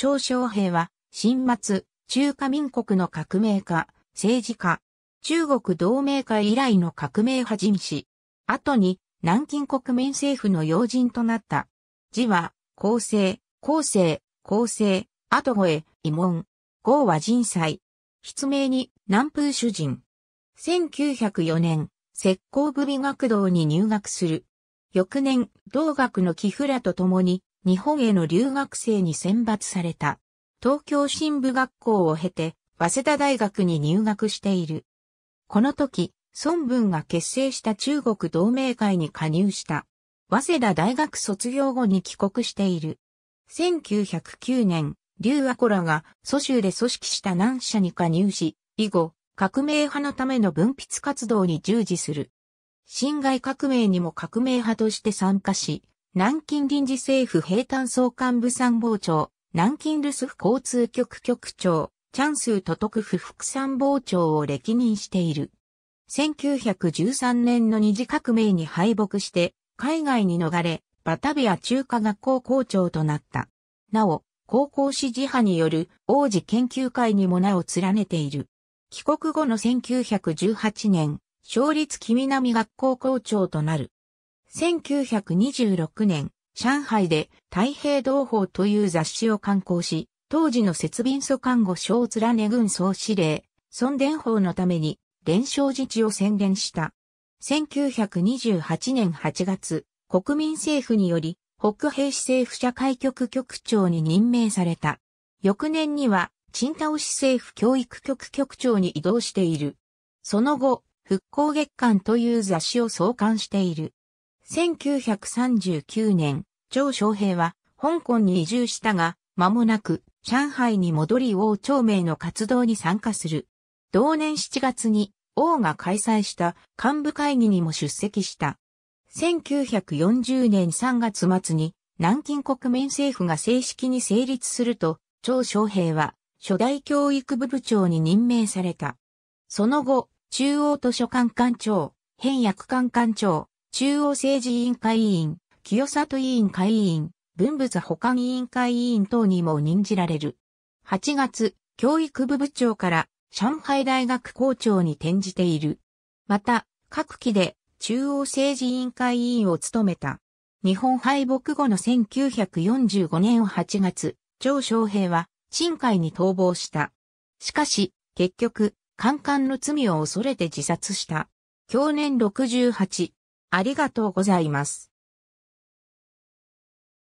張昌平は、新末、中華民国の革命家、政治家、中国同盟会以来の革命派人士。後に、南京国民政府の要人となった。字は、厚生、厚生、厚生、後越、慰問、号は人祭。筆名に、南風主人。1904年、石膏部美学堂に入学する。翌年、同学の寄付らと共に、日本への留学生に選抜された。東京新部学校を経て、早稲田大学に入学している。この時、孫文が結成した中国同盟会に加入した。早稲田大学卒業後に帰国している。1909年、劉和子らが蘇州で組織した南社に加入し、以後、革命派のための文筆活動に従事する。辛亥革命にも革命派として参加し、南京臨時政府兵隊総監部参謀長、南京留守府交通局局長、チャンスー都督府副参謀長を歴任している。1913年の二次革命に敗北して、海外に逃れ、バタビア中華学校校長となった。なお、高校支持派による王子研究会にも名を連ねている。帰国後の1918年、勝立木南学校校長となる。1926年、上海で太平同胞という雑誌を刊行し、当時の設備祖看護小連ね軍総司令、孫伝法のために、連勝自治を宣言した。1928年8月、国民政府により、北平市政府社会局局長に任命された。翌年には、チン市政府教育局局長に移動している。その後、復興月間という雑誌を創刊している。1939年、張昌平は香港に移住したが、間もなく上海に戻り王朝明の活動に参加する。同年7月に王が開催した幹部会議にも出席した。1940年3月末に南京国民政府が正式に成立すると、張昌平は初代教育部部長に任命された。その後、中央図書館館長、変役館館長、中央政治委員会委員、清里委員会委員、文物保管委員会委員等にも任じられる。8月、教育部部長から上海大学校長に転じている。また、各期で中央政治委員会委員を務めた。日本敗北後の1945年8月、張昌平は、深海に逃亡した。しかし、結局、カンカンの罪を恐れて自殺した。去年68、ありがとうございます。